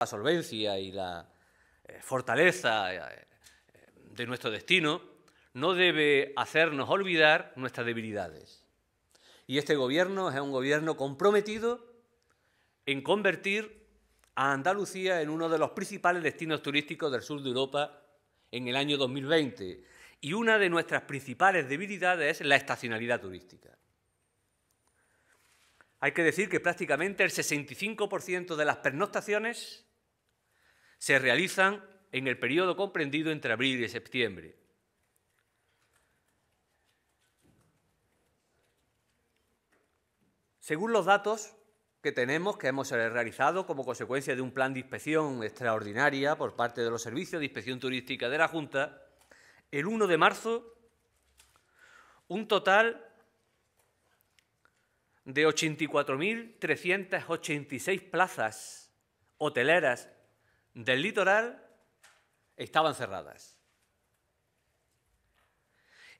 la solvencia y la eh, fortaleza eh, eh, de nuestro destino, no debe hacernos olvidar nuestras debilidades. Y este gobierno es un gobierno comprometido en convertir a Andalucía en uno de los principales destinos turísticos del sur de Europa en el año 2020. Y una de nuestras principales debilidades es la estacionalidad turística. Hay que decir que prácticamente el 65% de las pernoctaciones se realizan en el periodo comprendido entre abril y septiembre. Según los datos que tenemos, que hemos realizado como consecuencia de un plan de inspección extraordinaria por parte de los servicios de inspección turística de la Junta, el 1 de marzo, un total de 84.386 plazas hoteleras del litoral estaban cerradas.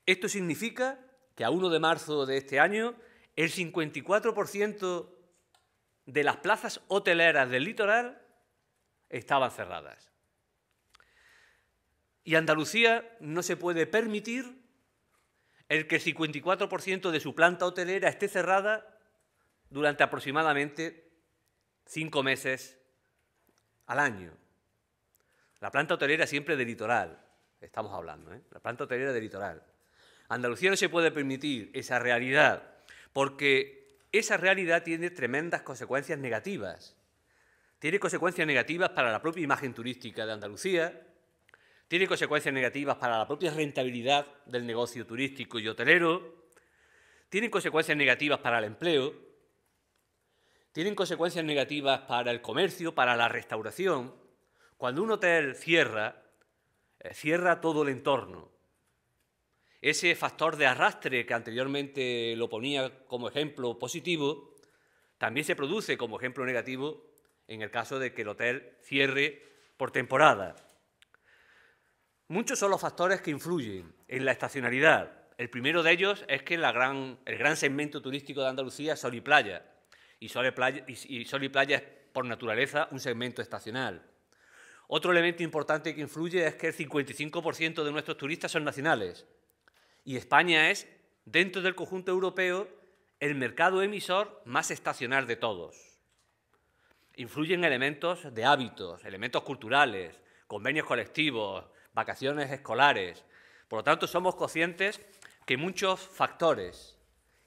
Esto significa que a 1 de marzo de este año el 54% de las plazas hoteleras del litoral estaban cerradas. Y Andalucía no se puede permitir el que el 54% de su planta hotelera esté cerrada durante aproximadamente cinco meses al año. La planta hotelera siempre de litoral, estamos hablando, ¿eh? la planta hotelera de litoral. Andalucía no se puede permitir esa realidad, porque esa realidad tiene tremendas consecuencias negativas. Tiene consecuencias negativas para la propia imagen turística de Andalucía, tiene consecuencias negativas para la propia rentabilidad del negocio turístico y hotelero, tiene consecuencias negativas para el empleo, tienen consecuencias negativas para el comercio, para la restauración. Cuando un hotel cierra, eh, cierra todo el entorno. Ese factor de arrastre que anteriormente lo ponía como ejemplo positivo, también se produce como ejemplo negativo en el caso de que el hotel cierre por temporada. Muchos son los factores que influyen en la estacionalidad. El primero de ellos es que el gran segmento turístico de Andalucía es sol y playa y sol y playa, playa es por naturaleza un segmento estacional. Otro elemento importante que influye es que el 55% de nuestros turistas son nacionales y España es, dentro del conjunto europeo, el mercado emisor más estacional de todos. Influyen elementos de hábitos, elementos culturales, convenios colectivos, vacaciones escolares. Por lo tanto, somos conscientes que muchos factores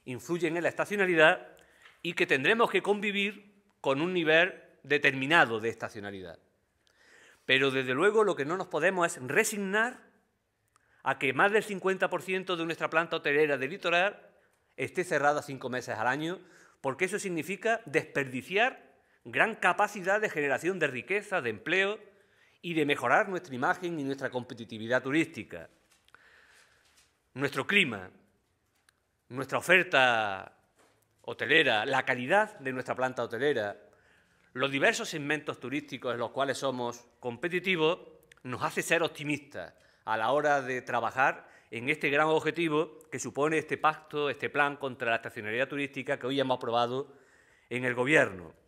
influyen en la estacionalidad y que tendremos que convivir con un nivel determinado de estacionalidad. Pero desde luego lo que no nos podemos es resignar a que más del 50% de nuestra planta hotelera de litoral esté cerrada cinco meses al año, porque eso significa desperdiciar gran capacidad de generación de riqueza, de empleo y de mejorar nuestra imagen y nuestra competitividad turística. Nuestro clima, nuestra oferta hotelera, la calidad de nuestra planta hotelera, los diversos segmentos turísticos en los cuales somos competitivos, nos hace ser optimistas a la hora de trabajar en este gran objetivo que supone este pacto, este plan contra la estacionalidad turística que hoy hemos aprobado en el Gobierno.